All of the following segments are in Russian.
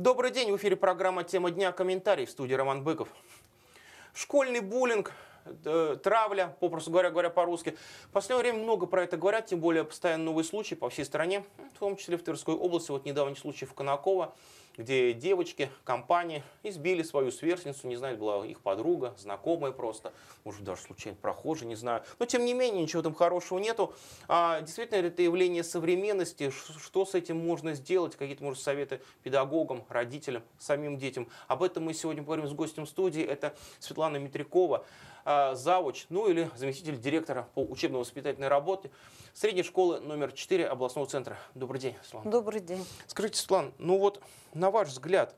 Добрый день, в эфире программа «Тема дня. Комментарий» в студии Роман Быков. Школьный буллинг, э, травля, попросту говоря, говоря по-русски. В последнее время много про это говорят, тем более постоянно новые случаи по всей стране, в том числе в Тверской области. Вот недавний случай в Конаково, где девочки, компании избили свою сверстницу, не знаю, была их подруга, знакомая просто, может даже случайно прохожий, не знаю. Но тем не менее, ничего там хорошего нету. А, действительно, это явление современности, что с этим можно сделать, какие-то, может, советы педагогам, родителям, самим детям. Об этом мы сегодня поговорим с гостем студии, это Светлана Митрякова. А, завуч, ну или заместитель директора по учебно-воспитательной работе средней школы номер 4 областного центра. Добрый день, Светлана. Добрый день. Скажите, Светлана, ну вот на ваш взгляд,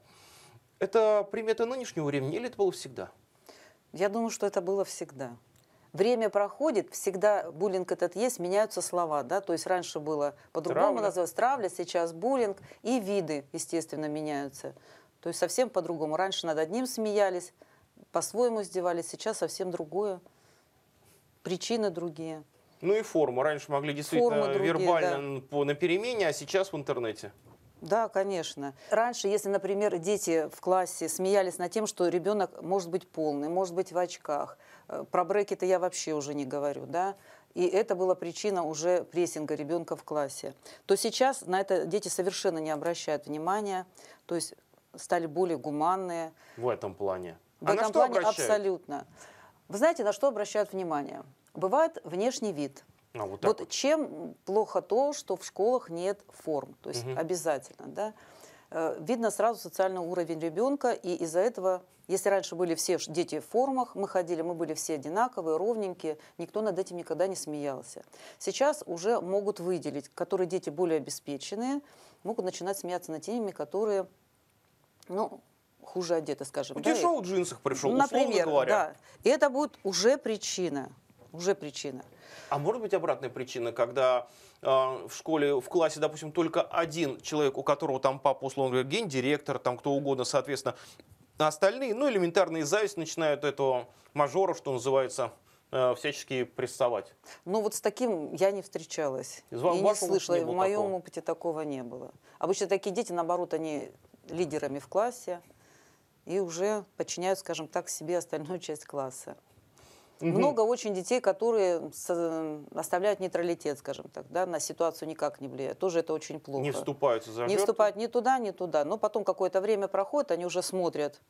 это примета нынешнего времени или это было всегда? Я думаю, что это было всегда. Время проходит, всегда буллинг этот есть, меняются слова, да, то есть раньше было по-другому называлось травля, сейчас буллинг, и виды, естественно, меняются. То есть совсем по-другому. Раньше над одним смеялись, по-своему издевались, сейчас совсем другое, причины другие. Ну и форма. Раньше могли действительно Формы другие, вербально да. по, на перемене, а сейчас в интернете. Да, конечно. Раньше, если, например, дети в классе смеялись над тем, что ребенок может быть полный, может быть в очках, э, про брекеты я вообще уже не говорю, да, и это была причина уже прессинга ребенка в классе, то сейчас на это дети совершенно не обращают внимания, то есть стали более гуманные. В этом плане? А в а этом на что плане обращают? абсолютно. Вы знаете, на что обращают внимание? Бывает внешний вид. А, вот вот, вот чем плохо то, что в школах нет форм, то есть угу. обязательно, да? Э, видно сразу социальный уровень ребенка, и из-за этого, если раньше были все дети в формах, мы ходили, мы были все одинаковые, ровненькие, никто над этим никогда не смеялся. Сейчас уже могут выделить, которые дети более обеспеченные, могут начинать смеяться над теми, которые ну, хуже одеты, скажем. Ну, да? Дешево в джинсах пришел, ну, Например, говоря. да. И это будет уже причина. Уже причина. А может быть обратная причина, когда э, в школе, в классе, допустим, только один человек, у которого там папа, условно говоря, гендиректор, там кто угодно, соответственно, а остальные, ну, элементарные зависть начинают этого мажора, что называется, э, всячески прессовать. Ну, вот с таким я не встречалась. Из я не слышала, не в моем такого. опыте такого не было. Обычно такие дети, наоборот, они лидерами в классе и уже подчиняют, скажем так, себе остальную часть класса. Угу. Много очень детей, которые оставляют нейтралитет, скажем так, да, на ситуацию никак не влияют. Тоже это очень плохо. Не вступаются за жертву. Не вступают ни туда, ни туда. Но потом какое-то время проходит, они уже смотрят,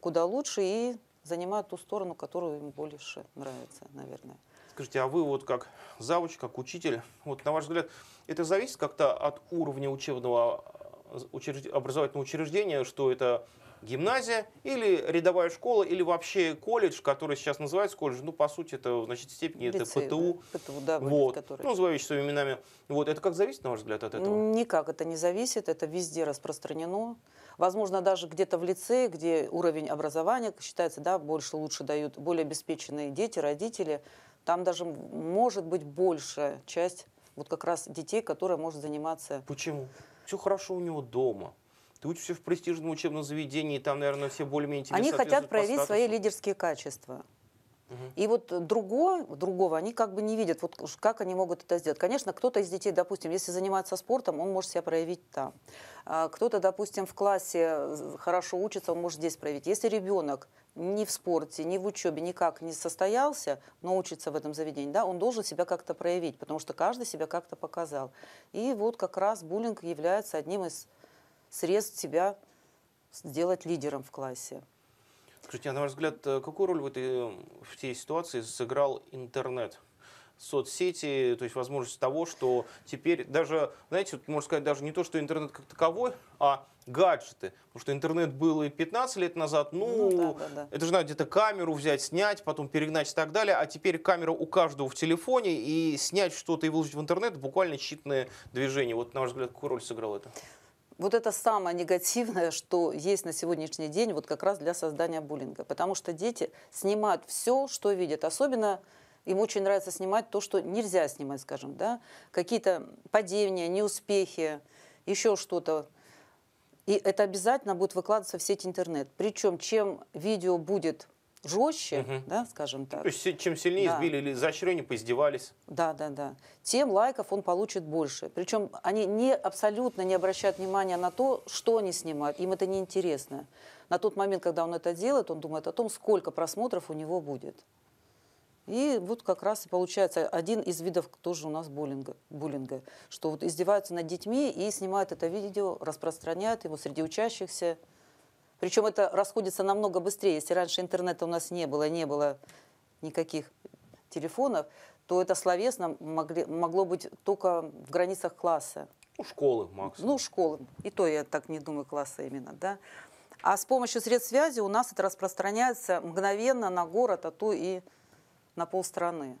куда лучше, и занимают ту сторону, которую им больше нравится, наверное. Скажите, а вы вот как завуч, как учитель, вот на ваш взгляд, это зависит как-то от уровня учебного э, учреж... образовательного учреждения, что это гимназия или рядовая школа, или вообще колледж, который сейчас называется колледж, ну, по сути, это в значительной степени Лицей, это ПТУ. Да. ПТУ, да, вот. который... Ну, назову своими именами. Вот, это как зависит, на ваш взгляд, от этого? Никак это не зависит, это везде распространено. Возможно, даже где-то в лицее, где уровень образования считается, да, больше, лучше дают более обеспеченные дети, родители, там даже может быть большая часть вот как раз детей, которые может заниматься... Почему? Все хорошо у него дома ты учишься в престижном учебном заведении, там, наверное, все более-менее тебе Они хотят проявить свои лидерские качества. И вот другого, другого они как бы не видят, вот как они могут это сделать. Конечно, кто-то из детей, допустим, если занимается спортом, он может себя проявить там. А кто-то, допустим, в классе хорошо учится, он может здесь проявить. Если ребенок ни в спорте, ни в учебе никак не состоялся, но учится в этом заведении, да, он должен себя как-то проявить, потому что каждый себя как-то показал. И вот как раз буллинг является одним из средств себя сделать лидером в классе. Скажите, а на ваш взгляд, э, какую роль в этой в всей ситуации сыграл интернет? соцсети, то есть возможность того, что теперь даже, знаете, можно сказать, даже не то, что интернет как таковой, а гаджеты. Потому что интернет был и 15 лет назад, ну, ну да, да, да. это же надо где-то камеру взять, снять, потом перегнать и так далее. А теперь камера у каждого в телефоне, и снять что-то и выложить в интернет буквально считанное движение. Вот, на ваш взгляд, какую роль сыграл это? вот это самое негативное, что есть на сегодняшний день вот как раз для создания буллинга. Потому что дети снимают все, что видят. Особенно им очень нравится снимать то, что нельзя снимать, скажем, да, какие-то падения, неуспехи, еще что-то. И это обязательно будет выкладываться в сеть интернет. Причем чем видео будет жестче, угу. да, скажем так. То есть чем сильнее да. избили или изощрение, поиздевались. Да, да, да. Тем лайков он получит больше. Причем они не, абсолютно не обращают внимания на то, что они снимают. Им это неинтересно. На тот момент, когда он это делает, он думает о том, сколько просмотров у него будет. И вот как раз и получается один из видов тоже у нас буллинга, буллинга что вот издеваются над детьми и снимают это видео, распространяют его среди учащихся. Причем это расходится намного быстрее. Если раньше интернета у нас не было, не было никаких телефонов, то это словесно могли, могло быть только в границах класса. У школы, макс. Ну, школы. И то я так не думаю, класса именно, да. А с помощью средств связи у нас это распространяется мгновенно на город, а то и на полстраны.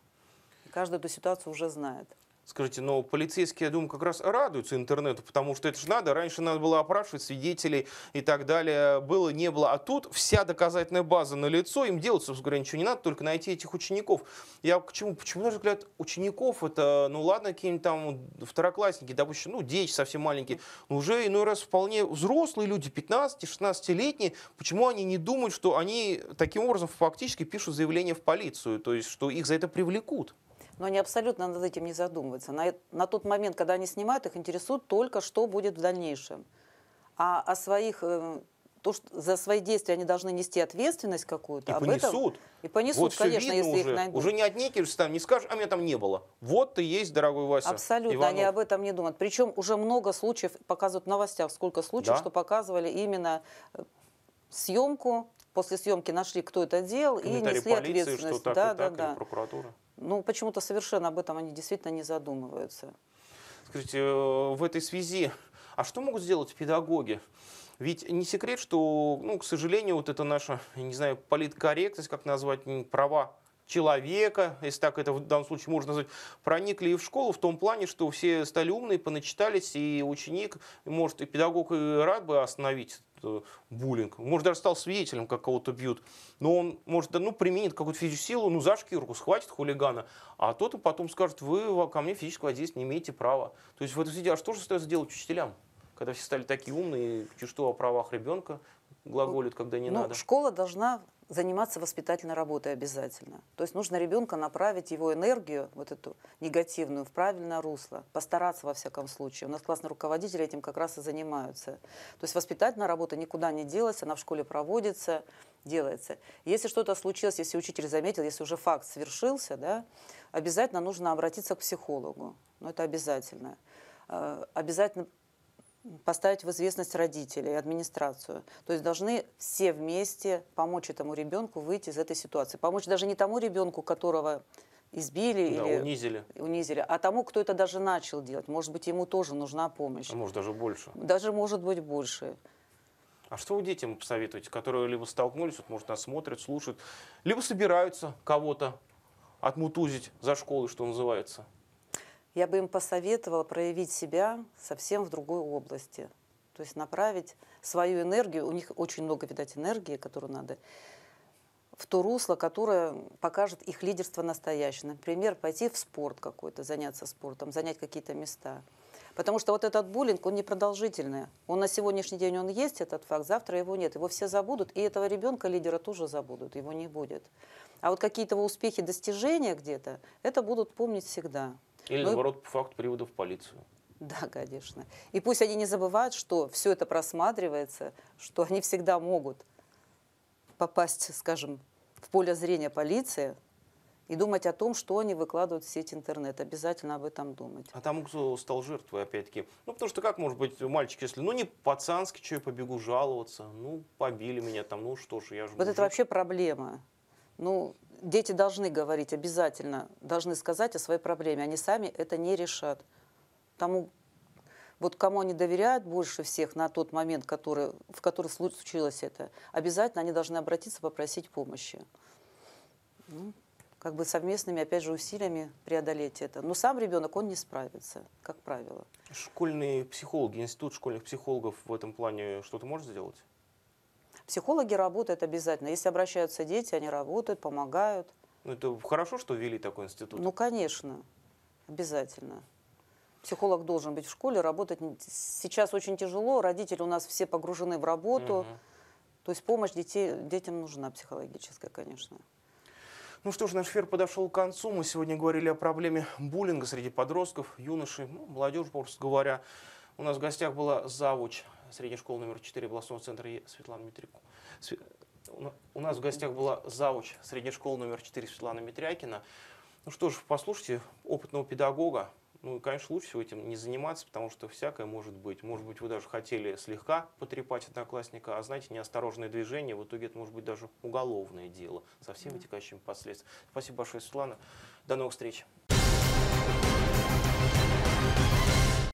каждый эту ситуацию уже знает. Скажите, но полицейские, я думаю, как раз радуются интернету, потому что это же надо. Раньше надо было опрашивать свидетелей и так далее. Было, не было. А тут вся доказательная база на лицо. Им делать, собственно говоря, ничего не надо, только найти этих учеников. Я к чему? Почему, на взгляд, учеников это, ну ладно, какие-нибудь там второклассники, допустим, ну, дети совсем маленькие. Но уже иной раз вполне взрослые люди, 15-16-летние. Почему они не думают, что они таким образом фактически пишут заявление в полицию? То есть, что их за это привлекут? но они абсолютно над этим не задумываются. На, на тот момент, когда они снимают, их интересует только, что будет в дальнейшем. А о своих э, то, что за свои действия они должны нести ответственность какую-то. И об понесут. Этом, и понесут, вот конечно, если уже. их найдут. Уже не отнекишься там, не скажешь, а меня там не было. Вот ты есть, дорогой Вася Абсолютно, Иванов. они об этом не думают. Причем уже много случаев, показывают в новостях, сколько случаев, да? что показывали именно э, съемку после съемки нашли, кто это делал, и несли полиции, ответственность. Что так да, и так, да, да. прокуратура. Ну, почему-то совершенно об этом они действительно не задумываются. Скажите, э, в этой связи, а что могут сделать педагоги? Ведь не секрет, что, ну, к сожалению, вот это наша, не знаю, политкорректность, как назвать, права человека, если так это в данном случае можно назвать, проникли и в школу в том плане, что все стали умные, поначитались, и ученик, может, и педагог и рад бы остановить Э, буллинг. Может, даже стал свидетелем, как кого-то бьют. Но он, может, ну, применит какую-то физическую силу, ну, за шкирку схватит хулигана, а тот и потом скажет, вы ко мне физического воздействия не имеете права. То есть в этой связи а что же остается делать учителям? Когда все стали такие умные, что о правах ребенка, глаголит, когда не ну, надо. Школа должна заниматься воспитательной работой обязательно. То есть нужно ребенка направить его энергию, вот эту негативную, в правильное русло, постараться во всяком случае. У нас классные руководители этим как раз и занимаются. То есть воспитательная работа никуда не делась, она в школе проводится, делается. Если что-то случилось, если учитель заметил, если уже факт свершился, да, обязательно нужно обратиться к психологу. Но это обязательно э, обязательно поставить в известность родителей, администрацию. То есть должны все вместе помочь этому ребенку выйти из этой ситуации. Помочь даже не тому ребенку, которого избили да, или унизили. унизили, а тому, кто это даже начал делать. Может быть, ему тоже нужна помощь. А может, даже больше. Даже может быть больше. А что вы детям посоветуете, которые либо столкнулись, вот, может, нас смотрят, слушают, либо собираются кого-то отмутузить за школы, что называется? я бы им посоветовала проявить себя совсем в другой области. То есть направить свою энергию, у них очень много, видать, энергии, которую надо, в то русло, которое покажет их лидерство настоящее. Например, пойти в спорт какой-то, заняться спортом, занять какие-то места. Потому что вот этот буллинг, он непродолжительный. Он на сегодняшний день он есть, этот факт, завтра его нет. Его все забудут, и этого ребенка лидера тоже забудут, его не будет. А вот какие-то успехи, достижения где-то, это будут помнить всегда. Или, ну, наоборот, факт привода в полицию. Да, конечно. И пусть они не забывают, что все это просматривается, что они всегда могут попасть, скажем, в поле зрения полиции и думать о том, что они выкладывают в сеть интернет. Обязательно об этом думать. А тому, кто стал жертвой, опять-таки. Ну, потому что как может быть мальчик, если, ну, не пацанский, что я побегу жаловаться, ну, побили меня там, ну, что ж, я же... Вот мужик. это вообще проблема. Ну, дети должны говорить обязательно, должны сказать о своей проблеме. Они сами это не решат. Тому, вот кому они доверяют больше всех на тот момент, который, в который случилось это, обязательно они должны обратиться, попросить помощи. Ну, как бы совместными, опять же, усилиями преодолеть это. Но сам ребенок, он не справится, как правило. Школьные психологи, институт школьных психологов в этом плане что-то может сделать? Психологи работают обязательно. Если обращаются дети, они работают, помогают. Ну, это хорошо, что ввели такой институт. Ну, конечно, обязательно. Психолог должен быть в школе, работать сейчас очень тяжело, родители у нас все погружены в работу. Угу. То есть помощь детей, детям нужна психологическая, конечно. Ну что ж, наш эфир подошел к концу. Мы сегодня говорили о проблеме буллинга среди подростков, юношей, ну, молодежи, попросту говоря. У нас в гостях была завуч средней школы номер 4 областного центра и Светлана Митряку. У нас в гостях была завуч средней школы номер 4 Светлана Митрякина. Ну что ж, послушайте опытного педагога. Ну, и конечно, лучше всего этим не заниматься, потому что всякое может быть. Может быть, вы даже хотели слегка потрепать одноклассника, а знаете, неосторожное движение, в итоге это может быть даже уголовное дело со всеми вытекающими последствиями. Спасибо большое, Светлана. До новых встреч.